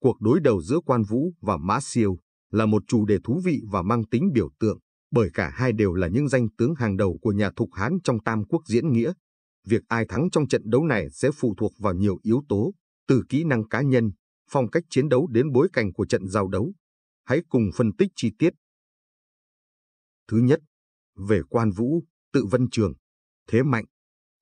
cuộc đối đầu giữa Quan Vũ và Mã Siêu là một chủ đề thú vị và mang tính biểu tượng, bởi cả hai đều là những danh tướng hàng đầu của nhà Thục Hán trong Tam Quốc diễn nghĩa. Việc ai thắng trong trận đấu này sẽ phụ thuộc vào nhiều yếu tố, từ kỹ năng cá nhân, phong cách chiến đấu đến bối cảnh của trận giao đấu. Hãy cùng phân tích chi tiết. Thứ nhất, về Quan Vũ, tự Vân Trường, thế mạnh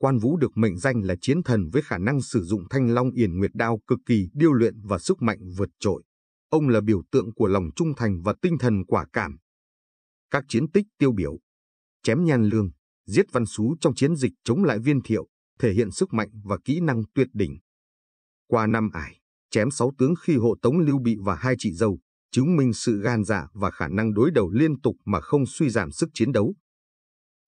Quan Vũ được mệnh danh là chiến thần với khả năng sử dụng thanh long yển nguyệt đao cực kỳ điêu luyện và sức mạnh vượt trội. Ông là biểu tượng của lòng trung thành và tinh thần quả cảm. Các chiến tích tiêu biểu Chém nhan lương, giết văn xú trong chiến dịch chống lại viên thiệu, thể hiện sức mạnh và kỹ năng tuyệt đỉnh. Qua năm ải, chém sáu tướng khi hộ tống Lưu Bị và hai chị dâu, chứng minh sự gan dạ và khả năng đối đầu liên tục mà không suy giảm sức chiến đấu.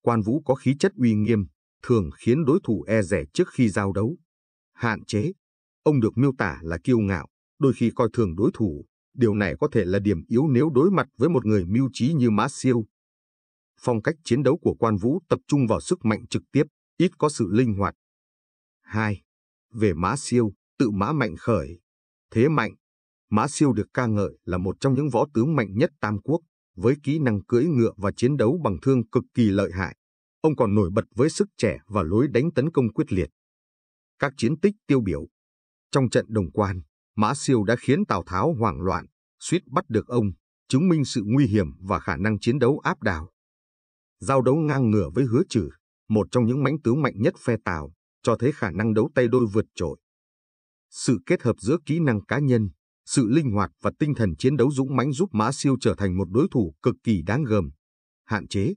Quan Vũ có khí chất uy nghiêm, thường khiến đối thủ e rẻ trước khi giao đấu. Hạn chế, ông được miêu tả là kiêu ngạo, đôi khi coi thường đối thủ, điều này có thể là điểm yếu nếu đối mặt với một người mưu trí như Mã Siêu. Phong cách chiến đấu của Quan Vũ tập trung vào sức mạnh trực tiếp, ít có sự linh hoạt. 2. Về Mã Siêu, tự Mã Mạnh khởi. Thế mạnh, Mã Siêu được ca ngợi là một trong những võ tướng mạnh nhất Tam Quốc, với kỹ năng cưỡi ngựa và chiến đấu bằng thương cực kỳ lợi hại. Ông còn nổi bật với sức trẻ và lối đánh tấn công quyết liệt. Các chiến tích tiêu biểu Trong trận Đồng Quan, Mã Siêu đã khiến Tào Tháo hoảng loạn, suýt bắt được ông, chứng minh sự nguy hiểm và khả năng chiến đấu áp đảo. Giao đấu ngang ngửa với Hứa Trừ, một trong những mãnh tướng mạnh nhất phe Tào, cho thấy khả năng đấu tay đôi vượt trội. Sự kết hợp giữa kỹ năng cá nhân, sự linh hoạt và tinh thần chiến đấu dũng mãnh giúp Mã Siêu trở thành một đối thủ cực kỳ đáng gờm, hạn chế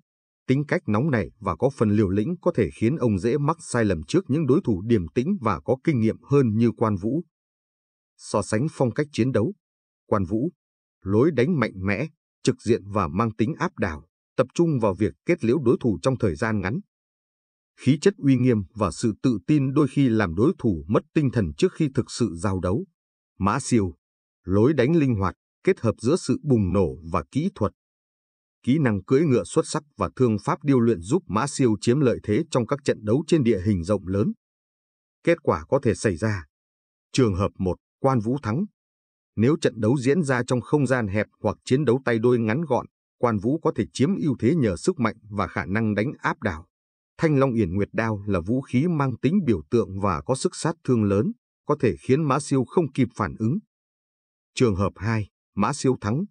Tính cách nóng nảy và có phần liều lĩnh có thể khiến ông dễ mắc sai lầm trước những đối thủ điềm tĩnh và có kinh nghiệm hơn như Quan Vũ. So sánh phong cách chiến đấu, Quan Vũ, lối đánh mạnh mẽ, trực diện và mang tính áp đảo, tập trung vào việc kết liễu đối thủ trong thời gian ngắn. Khí chất uy nghiêm và sự tự tin đôi khi làm đối thủ mất tinh thần trước khi thực sự giao đấu. Mã siêu, lối đánh linh hoạt, kết hợp giữa sự bùng nổ và kỹ thuật, kỹ năng cưỡi ngựa xuất sắc và thương pháp điêu luyện giúp Mã Siêu chiếm lợi thế trong các trận đấu trên địa hình rộng lớn. Kết quả có thể xảy ra. Trường hợp 1, Quan Vũ thắng. Nếu trận đấu diễn ra trong không gian hẹp hoặc chiến đấu tay đôi ngắn gọn, Quan Vũ có thể chiếm ưu thế nhờ sức mạnh và khả năng đánh áp đảo. Thanh Long Yển Nguyệt Đao là vũ khí mang tính biểu tượng và có sức sát thương lớn, có thể khiến Mã Siêu không kịp phản ứng. Trường hợp 2, Mã Siêu thắng,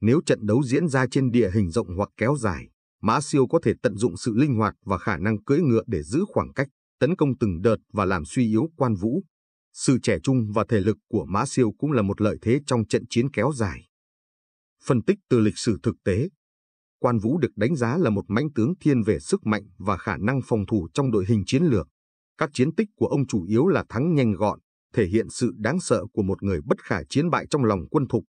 nếu trận đấu diễn ra trên địa hình rộng hoặc kéo dài, Mã Siêu có thể tận dụng sự linh hoạt và khả năng cưỡi ngựa để giữ khoảng cách, tấn công từng đợt và làm suy yếu quan vũ. Sự trẻ trung và thể lực của Mã Siêu cũng là một lợi thế trong trận chiến kéo dài. Phân tích từ lịch sử thực tế, Quan Vũ được đánh giá là một mãnh tướng thiên về sức mạnh và khả năng phòng thủ trong đội hình chiến lược. Các chiến tích của ông chủ yếu là thắng nhanh gọn, thể hiện sự đáng sợ của một người bất khả chiến bại trong lòng quân thục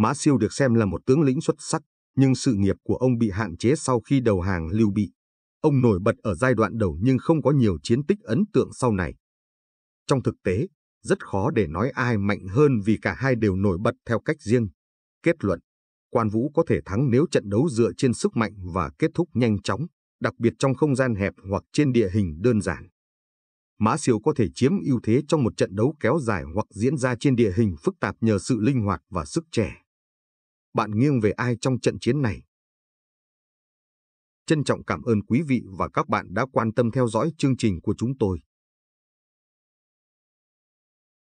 Mã Siêu được xem là một tướng lĩnh xuất sắc, nhưng sự nghiệp của ông bị hạn chế sau khi đầu hàng Lưu Bị. Ông nổi bật ở giai đoạn đầu nhưng không có nhiều chiến tích ấn tượng sau này. Trong thực tế, rất khó để nói ai mạnh hơn vì cả hai đều nổi bật theo cách riêng. Kết luận, Quan Vũ có thể thắng nếu trận đấu dựa trên sức mạnh và kết thúc nhanh chóng, đặc biệt trong không gian hẹp hoặc trên địa hình đơn giản. Mã Siêu có thể chiếm ưu thế trong một trận đấu kéo dài hoặc diễn ra trên địa hình phức tạp nhờ sự linh hoạt và sức trẻ bạn nghiêng về ai trong trận chiến này? Trân trọng cảm ơn quý vị và các bạn đã quan tâm theo dõi chương trình của chúng tôi.